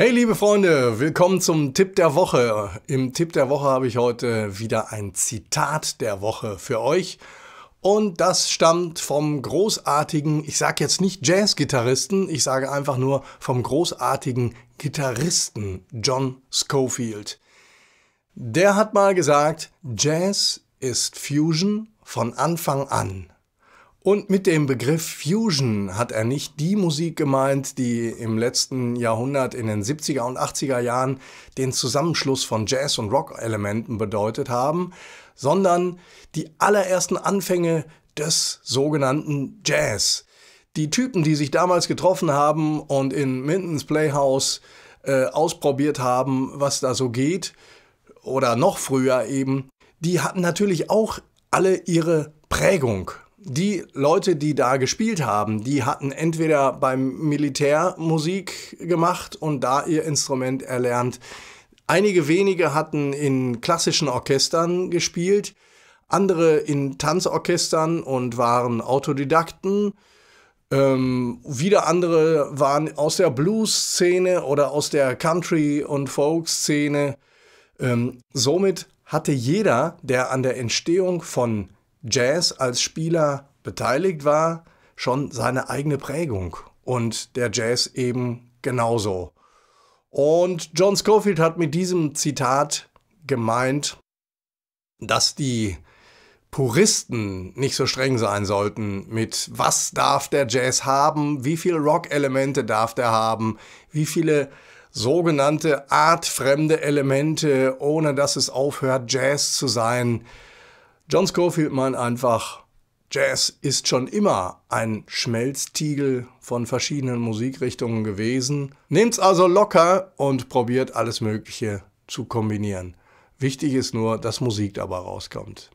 Hey liebe Freunde, willkommen zum Tipp der Woche. Im Tipp der Woche habe ich heute wieder ein Zitat der Woche für euch. Und das stammt vom großartigen, ich sage jetzt nicht Jazz-Gitarristen, ich sage einfach nur vom großartigen Gitarristen John Schofield. Der hat mal gesagt, Jazz ist Fusion von Anfang an. Und mit dem Begriff Fusion hat er nicht die Musik gemeint, die im letzten Jahrhundert in den 70er und 80er Jahren den Zusammenschluss von Jazz- und Rock-Elementen bedeutet haben, sondern die allerersten Anfänge des sogenannten Jazz. Die Typen, die sich damals getroffen haben und in Mintons Playhouse äh, ausprobiert haben, was da so geht, oder noch früher eben, die hatten natürlich auch alle ihre Prägung die Leute, die da gespielt haben, die hatten entweder beim Militär Musik gemacht und da ihr Instrument erlernt. Einige wenige hatten in klassischen Orchestern gespielt, andere in Tanzorchestern und waren Autodidakten. Ähm, wieder andere waren aus der Blues-Szene oder aus der Country- und Folk-Szene. Ähm, somit hatte jeder, der an der Entstehung von Jazz als Spieler beteiligt war, schon seine eigene Prägung und der Jazz eben genauso. Und John Scofield hat mit diesem Zitat gemeint, dass die Puristen nicht so streng sein sollten mit was darf der Jazz haben, wie viele Rock-Elemente darf der haben, wie viele sogenannte artfremde Elemente, ohne dass es aufhört, Jazz zu sein, John Scofield meint einfach, Jazz ist schon immer ein Schmelztiegel von verschiedenen Musikrichtungen gewesen. Nehmt's also locker und probiert alles Mögliche zu kombinieren. Wichtig ist nur, dass Musik dabei rauskommt.